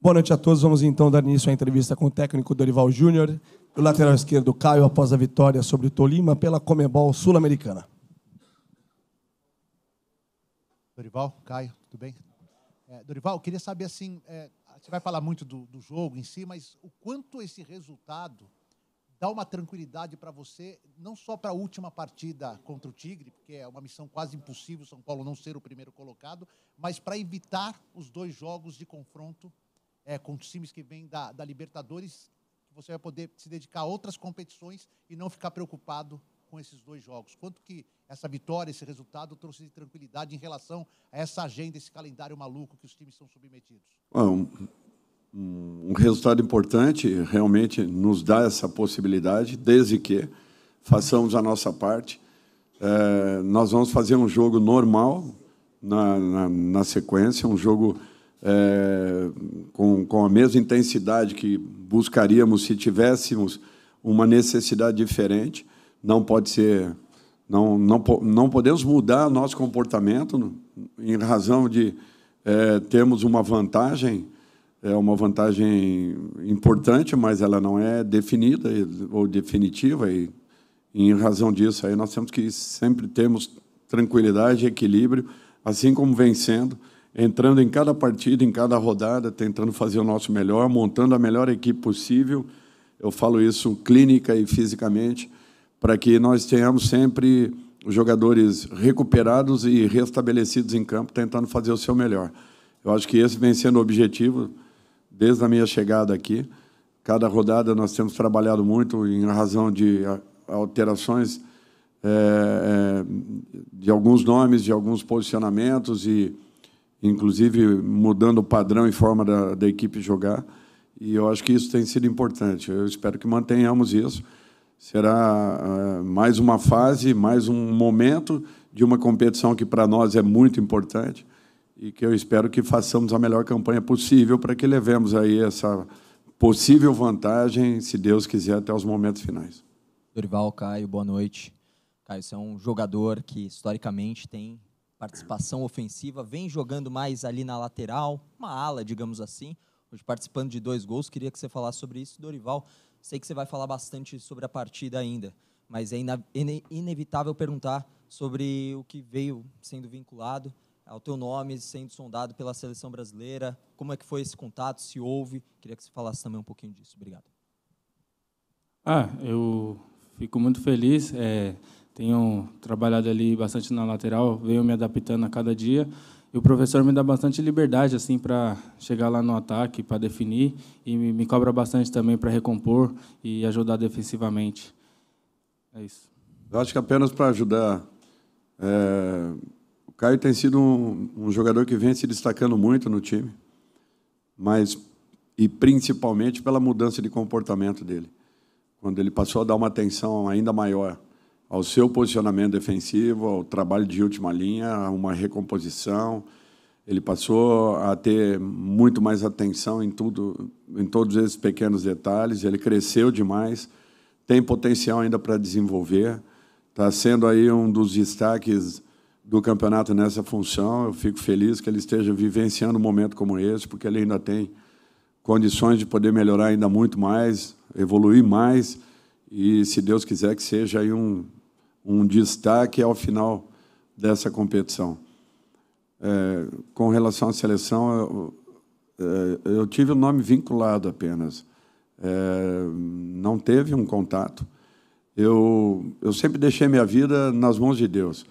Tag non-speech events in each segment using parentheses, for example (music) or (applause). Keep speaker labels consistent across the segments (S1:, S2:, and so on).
S1: Boa noite a todos. Vamos então dar início à entrevista com o técnico Dorival Júnior, do lateral esquerdo Caio, após a vitória sobre o Tolima pela Comebol Sul-Americana.
S2: Dorival, Caio, tudo bem? É, Dorival, queria saber assim, é, você vai falar muito do, do jogo em si, mas o quanto esse resultado dá uma tranquilidade para você, não só para a última partida contra o Tigre, porque é uma missão quase impossível São Paulo não ser o primeiro colocado, mas para evitar os dois jogos de confronto é, com os times que vêm da, da Libertadores, que você vai poder se dedicar a outras competições e não ficar preocupado com esses dois jogos. Quanto que essa vitória, esse resultado trouxe de tranquilidade em relação a essa agenda, esse calendário maluco que os times são submetidos?
S1: Bom, um resultado importante, realmente nos dá essa possibilidade, desde que façamos a nossa parte. É, nós vamos fazer um jogo normal na, na, na sequência, um jogo é, com, com a mesma intensidade que buscaríamos se tivéssemos uma necessidade diferente. Não pode ser, não, não, não podemos mudar nosso comportamento em razão de é, termos uma vantagem é uma vantagem importante, mas ela não é definida ou definitiva. E, em razão disso, aí nós temos que sempre temos tranquilidade, e equilíbrio, assim como vencendo, entrando em cada partida, em cada rodada, tentando fazer o nosso melhor, montando a melhor equipe possível. Eu falo isso clínica e fisicamente, para que nós tenhamos sempre jogadores recuperados e restabelecidos em campo, tentando fazer o seu melhor. Eu acho que esse vem sendo o objetivo desde a minha chegada aqui. Cada rodada nós temos trabalhado muito em razão de alterações é, é, de alguns nomes, de alguns posicionamentos e, inclusive, mudando o padrão e forma da, da equipe jogar. E eu acho que isso tem sido importante. Eu espero que mantenhamos isso. Será é, mais uma fase, mais um momento de uma competição que para nós é muito importante e que eu espero que façamos a melhor campanha possível para que levemos aí essa possível vantagem, se Deus quiser, até os momentos finais.
S2: Dorival, Caio, boa noite. Caio, você é um jogador que historicamente tem participação ofensiva, vem jogando mais ali na lateral, uma ala, digamos assim, hoje participando de dois gols. Queria que você falasse sobre isso, Dorival. Sei que você vai falar bastante sobre a partida ainda, mas é inevitável perguntar sobre o que veio sendo vinculado ao teu nome sendo sondado pela seleção brasileira. Como é que foi esse contato? Se houve? Queria que você falasse também um pouquinho disso. Obrigado. Ah, eu fico muito feliz. É, tenho trabalhado ali bastante na lateral, venho me adaptando a cada dia. E o professor me dá bastante liberdade assim para chegar lá no ataque, para definir e me cobra bastante também para recompor e ajudar defensivamente. É isso.
S1: Eu acho que apenas para ajudar é Caio tem sido um, um jogador que vem se destacando muito no time, mas e principalmente pela mudança de comportamento dele, quando ele passou a dar uma atenção ainda maior ao seu posicionamento defensivo, ao trabalho de última linha, a uma recomposição. Ele passou a ter muito mais atenção em tudo, em todos esses pequenos detalhes. Ele cresceu demais, tem potencial ainda para desenvolver. Está sendo aí um dos destaques do campeonato nessa função. Eu fico feliz que ele esteja vivenciando um momento como esse, porque ele ainda tem condições de poder melhorar ainda muito mais, evoluir mais e, se Deus quiser, que seja aí um, um destaque ao final dessa competição. É, com relação à seleção, eu, é, eu tive o um nome vinculado apenas. É, não teve um contato. Eu, eu sempre deixei minha vida nas mãos de Deus.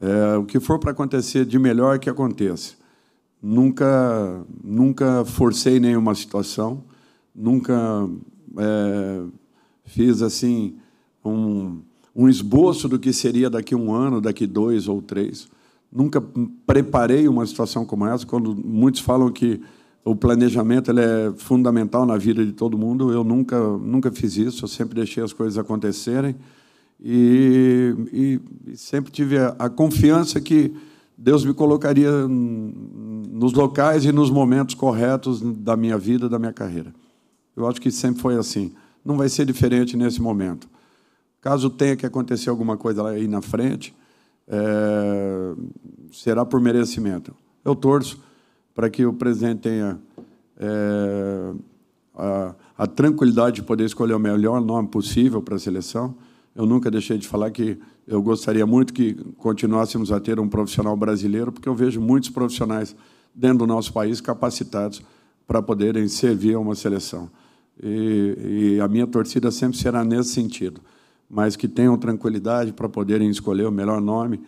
S1: É, o que for para acontecer de melhor, que aconteça. Nunca, nunca forcei nenhuma situação, nunca é, fiz assim um, um esboço do que seria daqui um ano, daqui dois ou três. Nunca preparei uma situação como essa. Quando muitos falam que o planejamento ele é fundamental na vida de todo mundo, eu nunca, nunca fiz isso. Eu sempre deixei as coisas acontecerem. E, e, e sempre tive a, a, confiança que Deus me colocaria nos locais e nos momentos corretos da minha vida, da minha carreira. Eu acho que sempre foi assim. Não vai ser diferente nesse momento. Caso tenha que acontecer alguma coisa aí na frente, é, será por merecimento. Eu torço para que o presidente tenha é, a, a tranquilidade de poder escolher o melhor nome possível para a seleção eu nunca deixei de falar que eu gostaria muito que continuássemos a ter um profissional brasileiro, porque eu vejo muitos profissionais dentro do nosso país capacitados para poderem servir a uma seleção. E, e a minha torcida sempre será nesse sentido, mas que tenham tranquilidade para poderem escolher o melhor nome.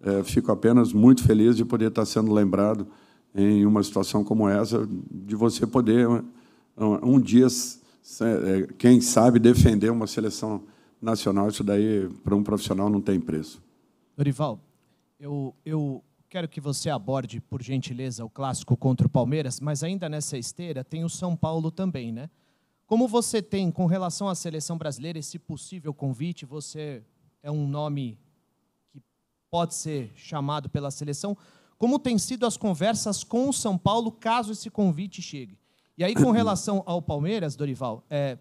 S1: É, fico apenas muito feliz de poder estar sendo lembrado em uma situação como essa, de você poder um, é, um dia, é, quem sabe, defender uma seleção nacional, isso daí para um profissional não tem preço.
S2: Dorival, eu, eu quero que você aborde, por gentileza, o clássico contra o Palmeiras, mas ainda nessa esteira tem o São Paulo também, né? Como você tem, com relação à seleção brasileira, esse possível convite, você é um nome que pode ser chamado pela seleção. Como têm sido as conversas com o São Paulo caso esse convite chegue? E aí, com (clears throat) relação ao Palmeiras, Dorival, é,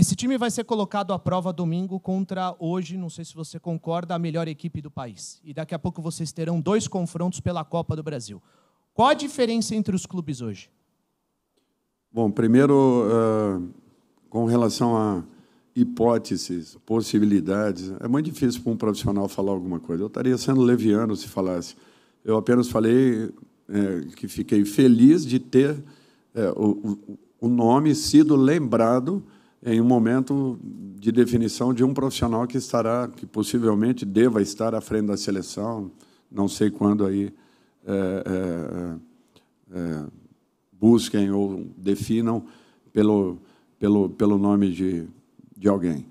S2: esse time vai ser colocado à prova domingo contra hoje, não sei se você concorda, a melhor equipe do país. E daqui a pouco vocês terão dois confrontos pela Copa do Brasil. Qual a diferença entre os clubes hoje?
S1: Bom, primeiro, uh, com relação a hipóteses, possibilidades, é muito difícil para um profissional falar alguma coisa. Eu estaria sendo leviano se falasse. Eu apenas falei é, que fiquei feliz de ter é, o, o nome sido lembrado em um momento de definição de um profissional que estará, que possivelmente deva estar à frente da seleção, não sei quando aí é, é, é, é busquem ou definam pelo, pelo, pelo nome de, de alguém.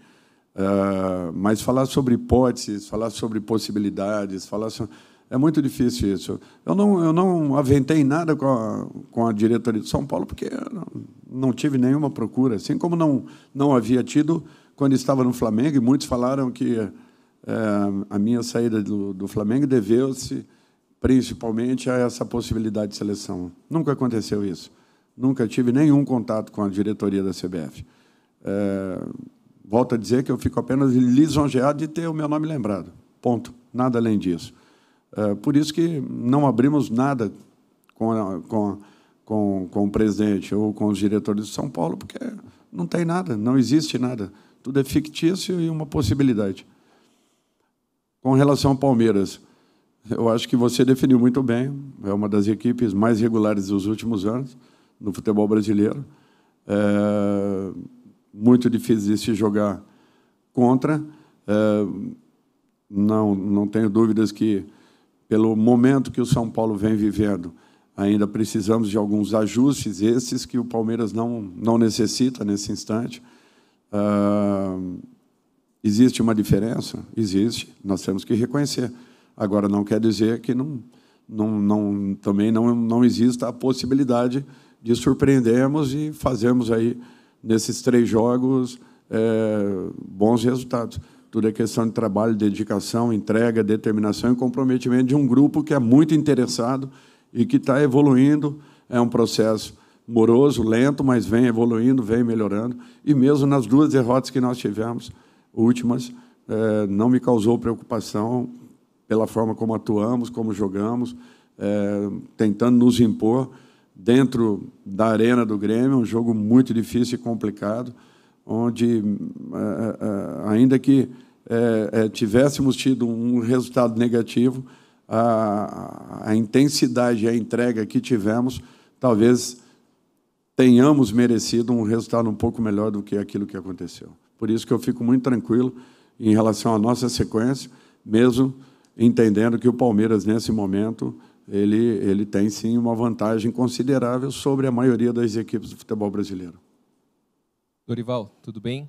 S1: É, mas falar sobre hipóteses, falar sobre possibilidades, falar sobre... É muito difícil isso. Eu não, eu não aventei nada com a, com a diretoria de São Paulo, porque não tive nenhuma procura, assim como não, não havia tido quando estava no Flamengo, e muitos falaram que é, a minha saída do, do Flamengo deveu-se principalmente a essa possibilidade de seleção. Nunca aconteceu isso. Nunca tive nenhum contato com a diretoria da CBF. É, eh, volto a dizer que eu fico apenas lisonjeado de ter o meu nome lembrado. Ponto. Nada além disso. É, por isso que não abrimos nada com a, com a com, com o presidente ou com os diretores de São Paulo, porque não tem nada, não existe nada. Tudo é fictício e uma possibilidade. Com relação ao Palmeiras, eu acho que você definiu muito bem. É uma das equipes mais regulares dos últimos anos no futebol brasileiro. É muito difícil de se jogar contra. É, não, não tenho dúvidas que, pelo momento que o São Paulo vem vivendo, Ainda precisamos de alguns ajustes, esses que o Palmeiras não, não necessita nesse instante. Uh, existe uma diferença? Existe, nós temos que reconhecer. Agora, não quer dizer que não, não, não, também não, não exista a possibilidade de surpreendermos e fazermos aí, nesses três jogos, é, bons resultados. Tudo é questão de trabalho, dedicação, entrega, determinação e comprometimento de um grupo que é muito interessado e que está evoluindo. É um processo moroso, lento, mas vem evoluindo, vem melhorando. E mesmo nas duas derrotas que nós tivemos, últimas, eh, não me causou preocupação pela forma como atuamos, como jogamos, eh, tentando nos impor dentro da arena do Grêmio, é um jogo muito difícil e complicado, onde, eh, ainda que tivéssemos tido um resultado negativo, a, a intensidade e a entrega que tivemos, talvez tenhamos merecido um resultado um pouco melhor do que aquilo que aconteceu. Por isso que eu fico muito tranquilo em relação à nossa sequência, mesmo entendendo que o Palmeiras, nesse momento, ele, ele tem sim uma vantagem considerável sobre a maioria das equipes do futebol brasileiro.
S2: Dorival, tudo bem?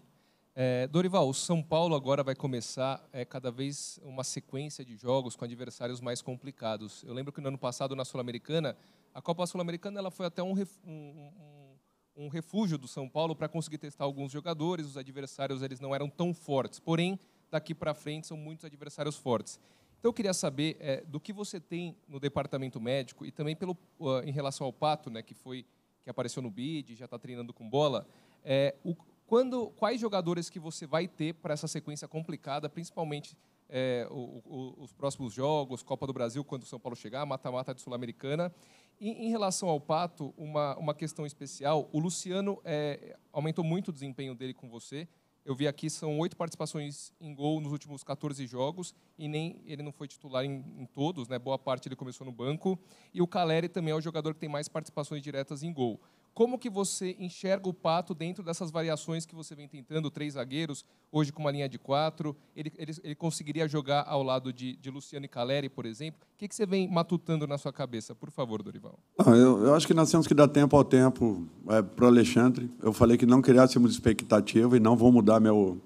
S2: É, Dorival, o São Paulo agora vai começar é, cada vez uma sequência de jogos com adversários mais complicados. Eu lembro que no ano passado, na Sul-Americana, a Copa Sul-Americana ela foi até um, um, um, um refúgio do São Paulo para conseguir testar alguns jogadores. Os adversários eles não eram tão fortes, porém, daqui para frente são muitos adversários fortes. Então, eu queria saber é, do que você tem no departamento médico e também pelo, uh, em relação ao Pato, né, que foi que apareceu no BID, já está treinando com bola. É, o, quando, quais jogadores que você vai ter para essa sequência complicada, principalmente é, o, o, os próximos jogos, Copa do Brasil, quando o São Paulo chegar, mata-mata de Sul-Americana. Em, em relação ao Pato, uma, uma questão especial. O Luciano é, aumentou muito o desempenho dele com você. Eu vi aqui, são oito participações em gol nos últimos 14 jogos e nem ele não foi titular em, em, todos, né? boa parte ele começou no banco. E o Caleri também é o jogador que tem mais participações diretas em gol. Como que você enxerga o Pato dentro dessas variações que você vem tentando, três zagueiros, hoje com uma linha de quatro, ele, ele, ele conseguiria jogar ao lado de, de Luciano e Caleri, por exemplo? O que, que você vem matutando na sua cabeça? Por favor, Dorival.
S1: Não, eu, eu acho que nós temos que dar tempo ao tempo é, para o Alexandre. Eu falei que não criássemos expectativa e não vou mudar meu,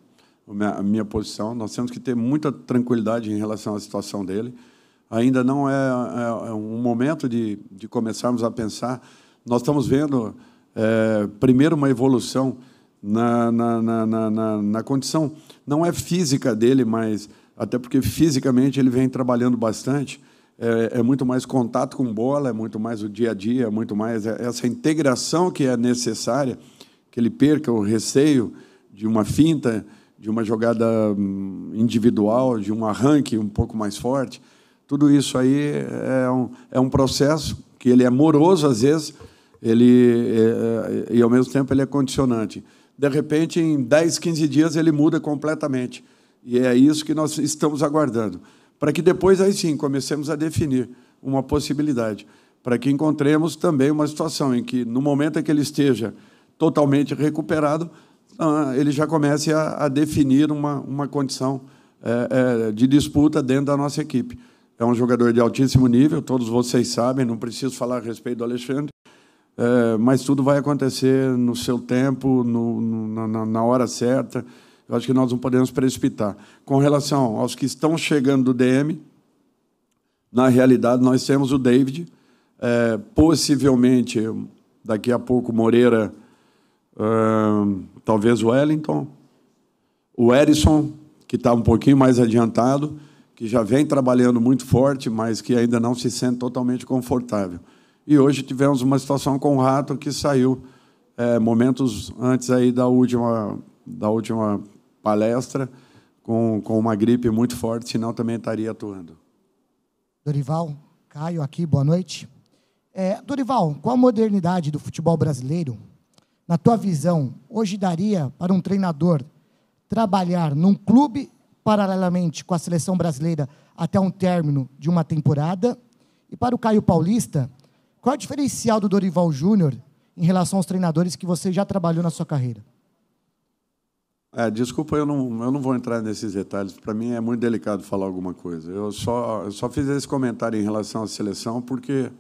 S1: a minha posição. Nós temos que ter muita tranquilidade em relação à situação dele. Ainda não é, é, é um momento de, de começarmos a pensar nós estamos vendo, é, primeiro, uma evolução na, na, na, na, na condição, não é física dele, mas até porque fisicamente ele vem trabalhando bastante, é, é, muito mais contato com bola, é muito mais o dia a dia, é muito mais é, essa integração que é necessária, que ele perca o receio de uma finta, de uma jogada hum, individual, de um arranque um pouco mais forte. Tudo isso aí é um, é um processo que ele é moroso às vezes, ele é, é, e ao mesmo tempo ele é condicionante. De repente, em 10, 15 dias ele muda completamente. E é isso que nós estamos aguardando, para que depois aí sim comecemos a definir uma possibilidade, para que encontremos também uma situação em que no momento em que ele esteja totalmente recuperado, ah, ele já comece a, a definir uma, uma condição é, é, de disputa dentro da nossa equipe. É um jogador de altíssimo nível, todos vocês sabem, não preciso falar a respeito do Alexandre. É, mas tudo vai acontecer no seu tempo, no, no, na, na, hora certa. Eu acho que nós não podemos precipitar. Com relação aos que estão chegando do DM, na realidade, nós temos o David, é, possivelmente daqui a pouco Moreira, é, talvez o Wellington, o Erison, que está um pouquinho mais adiantado, que já vem trabalhando muito forte, mas que ainda não se sente totalmente confortável. E hoje tivemos uma situação com o rato que saiu é, momentos antes aí da última, da última palestra com, com uma gripe muito forte, senão também estaria atuando.
S2: Dorival, Caio aqui, boa noite. É, Dorival, qual a modernidade do futebol brasileiro, na tua visão, hoje daria para um treinador trabalhar num clube paralelamente com a seleção brasileira até um término de uma temporada? E para o Caio Paulista, qual é o diferencial do Dorival Júnior em relação aos treinadores que você já trabalhou na sua carreira?
S1: É, desculpa, eu não, eu não vou entrar nesses detalhes. Para mim é muito delicado falar alguma coisa. Eu só, eu só fiz esse comentário em relação à seleção porque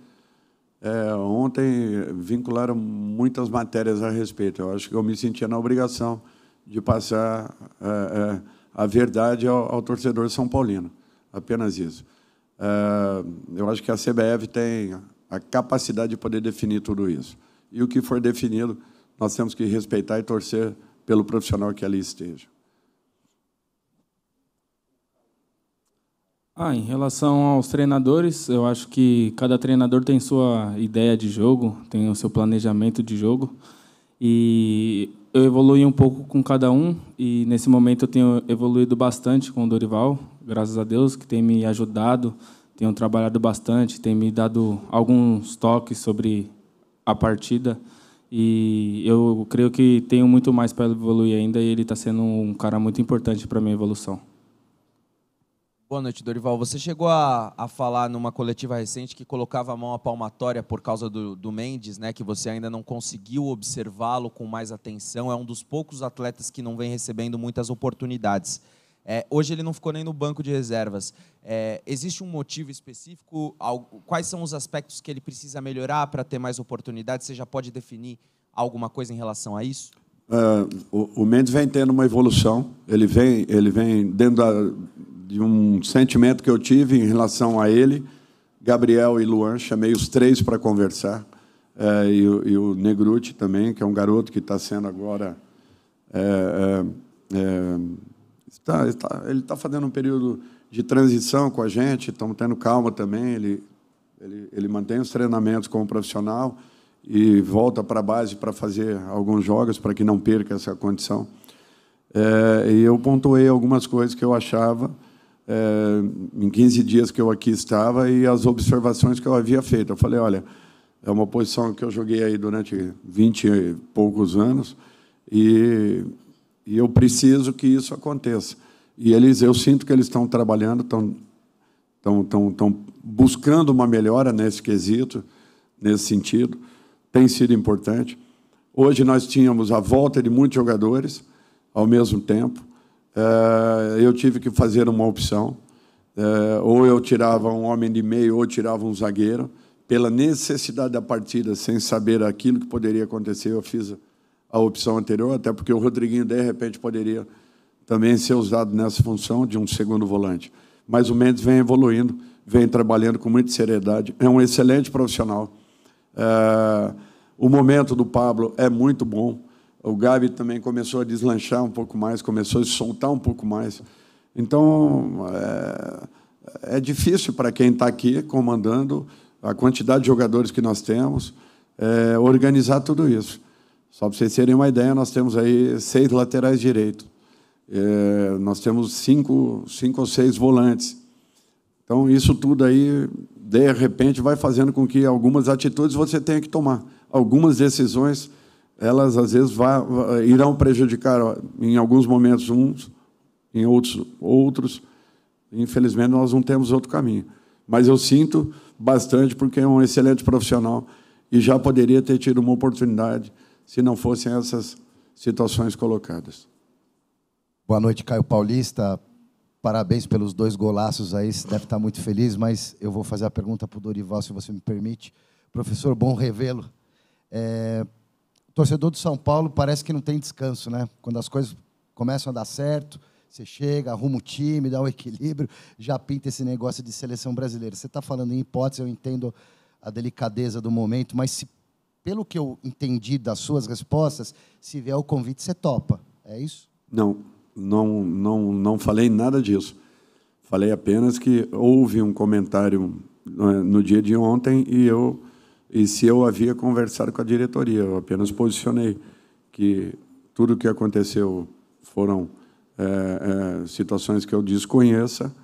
S1: é, ontem vincularam muitas matérias a respeito. Eu acho que eu me sentia na obrigação de passar é, é a verdade ao, ao, torcedor são paulino. Apenas isso. É, eu acho que a CBF tem a capacidade de poder definir tudo isso. E o que for definido, nós temos que respeitar e torcer pelo profissional que ali esteja.
S2: Ah, em relação aos treinadores, eu acho que cada treinador tem sua ideia de jogo, tem o seu planejamento de jogo. E eu evolui um pouco com cada um, e nesse momento eu tenho evoluído bastante com o Dorival, graças a Deus, que tem me ajudado tenho trabalhado bastante, tem me dado alguns toques sobre a partida e eu creio que tenho muito mais para evoluir ainda e ele está sendo um cara muito importante para a minha evolução. Boa noite, Dorival. Você chegou a, a falar numa coletiva recente que colocava a mão à palmatória por causa do, do Mendes, né? Que você ainda não conseguiu observá-lo com mais atenção. É um dos poucos atletas que não vem recebendo muitas oportunidades. É, hoje ele não ficou nem no banco de reservas. É, existe um motivo específico? Algo, quais são os aspectos que ele precisa melhorar para ter mais oportunidades? Você já pode definir alguma coisa em relação a isso?
S1: É, o, o, Mendes vem tendo uma evolução. Ele vem, ele vem dentro da, de um sentimento que eu tive em relação a ele. Gabriel e Luan, chamei os três para conversar. É, e, e, o Negruti também, que é um garoto que está sendo agora é, é, Tá, ele está tá fazendo um período de transição com a gente, estamos tendo calma também. Ele, ele, ele mantém os treinamentos como profissional e volta para a base para fazer alguns jogos para que não perca essa condição. É, e eu pontuei algumas coisas que eu achava é, em 15 dias que eu aqui estava e as observações que eu havia feito. Eu falei, olha, é uma posição que eu joguei aí durante 20 e poucos anos e e eu preciso que isso aconteça. E eles, eu sinto que eles estão trabalhando, estão, estão, estão, estão buscando uma melhora nesse quesito, nesse sentido. Tem sido importante. Hoje nós tínhamos a volta de muitos jogadores ao mesmo tempo. Eh, eu tive que fazer uma opção. Eh, ou eu tirava um homem de meio, ou tirava um zagueiro. Pela necessidade da partida, sem saber aquilo que poderia acontecer, eu fiz a opção anterior, até porque o Rodriguinho, de repente, poderia também ser usado nessa função de um segundo volante. Mas o Mendes vem evoluindo, vem trabalhando com muita seriedade, é um excelente profissional. É... o momento do Pablo é muito bom. O Gabi também começou a deslanchar um pouco mais, começou a se soltar um pouco mais. Então, é, é difícil para quem está aqui comandando a quantidade de jogadores que nós temos, é, organizar tudo isso. Só para vocês terem uma ideia, nós temos aí seis laterais direitos. É, nós temos cinco, cinco ou seis volantes. Então, isso tudo aí, de repente, vai fazendo com que algumas atitudes você tenha que tomar. Algumas decisões, elas às vezes irão prejudicar, em alguns momentos, uns, em outros, outros. Infelizmente, nós não temos outro caminho. Mas eu sinto bastante, porque é um excelente profissional e já poderia ter tido uma oportunidade se não fossem essas situações colocadas. Boa noite, Caio
S2: Paulista. Parabéns pelos dois golaços aí, você deve estar muito feliz, mas eu vou fazer a pergunta para o Dorival, se você me permite. Professor, bom revê-lo. É... Torcedor do São Paulo parece que não tem descanso, né? Quando as coisas começam a dar certo, você chega, arruma o time, dá o um equilíbrio, já pinta esse negócio de seleção brasileira. Você está falando em hipótese, eu entendo a delicadeza do momento, mas se pelo que eu entendi das suas respostas, se vier o convite, você topa. É isso?
S1: Não, não, não, não falei nada disso. Falei apenas que houve um comentário eh, no dia de ontem e eu e se eu havia conversado com a diretoria, eu apenas posicionei que tudo o que aconteceu foram é, é, situações que eu desconheça,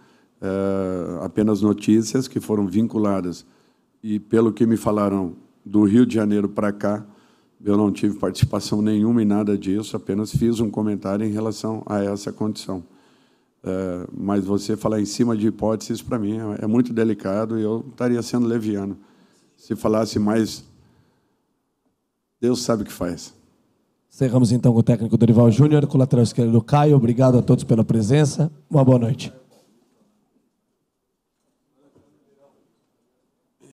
S1: é, apenas notícias que foram vinculadas e pelo que me falaram do Rio de Janeiro para cá, eu não tive participação nenhuma em nada disso, apenas fiz um comentário em relação a essa condição. É, mas você falar em cima de hipóteses, para mim, é, é muito delicado e eu estaria sendo leviano. Se falasse mais, Deus sabe o que faz. Cerramos então com o técnico Dorival Júnior, com o lateral esquerdo do Caio. Obrigado a todos pela presença. Uma boa noite.